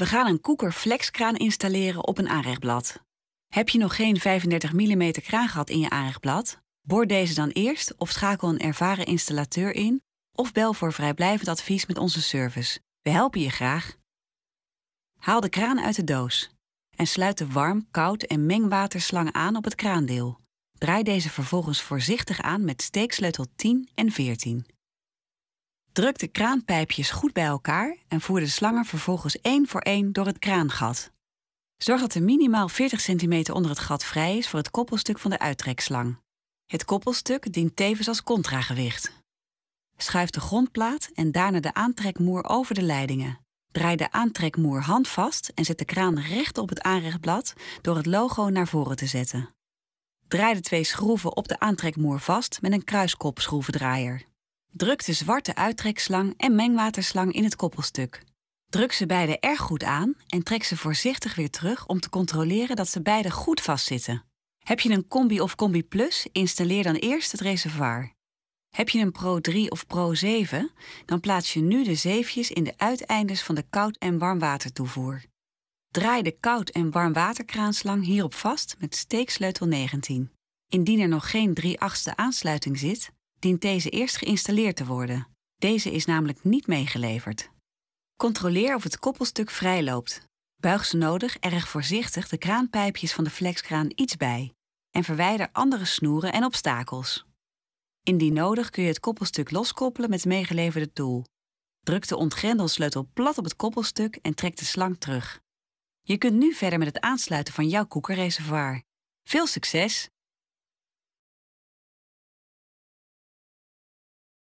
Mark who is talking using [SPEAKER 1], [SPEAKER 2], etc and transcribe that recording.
[SPEAKER 1] We gaan een koeker flexkraan installeren op een aanrechtblad. Heb je nog geen 35 mm kraan gehad in je aanrechtblad? Boor deze dan eerst of schakel een ervaren installateur in of bel voor vrijblijvend advies met onze service. We helpen je graag. Haal de kraan uit de doos en sluit de warm, koud en mengwaterslangen aan op het kraandeel. Draai deze vervolgens voorzichtig aan met steeksleutel 10 en 14 druk de kraanpijpjes goed bij elkaar en voer de slangen vervolgens één voor één door het kraangat. Zorg dat er minimaal 40 cm onder het gat vrij is voor het koppelstuk van de uittrekslang. Het koppelstuk dient tevens als contragewicht. Schuif de grondplaat en daarna de aantrekmoer over de leidingen. Draai de aantrekmoer handvast en zet de kraan recht op het aanrechtblad door het logo naar voren te zetten. Draai de twee schroeven op de aantrekmoer vast met een kruiskopschroevendraaier. Druk de zwarte uittrekslang en mengwaterslang in het koppelstuk. Druk ze beide erg goed aan en trek ze voorzichtig weer terug om te controleren dat ze beide goed vastzitten. Heb je een Combi of Combi Plus, installeer dan eerst het reservoir. Heb je een Pro 3 of Pro 7, dan plaats je nu de zeefjes in de uiteindes van de koud- en warmwatertoevoer. Draai de koud- en warmwaterkraanslang hierop vast met steeksleutel 19. Indien er nog geen 3 achtste aansluiting zit, dient deze eerst geïnstalleerd te worden. Deze is namelijk niet meegeleverd. Controleer of het koppelstuk vrij loopt. Buig ze nodig erg voorzichtig de kraanpijpjes van de flexkraan iets bij en verwijder andere snoeren en obstakels. Indien nodig kun je het koppelstuk loskoppelen met het meegeleverde tool. Druk de ontgrendelsleutel plat op het koppelstuk en trek de slang terug. Je kunt nu verder met het aansluiten van jouw koekenreservoir. Veel succes!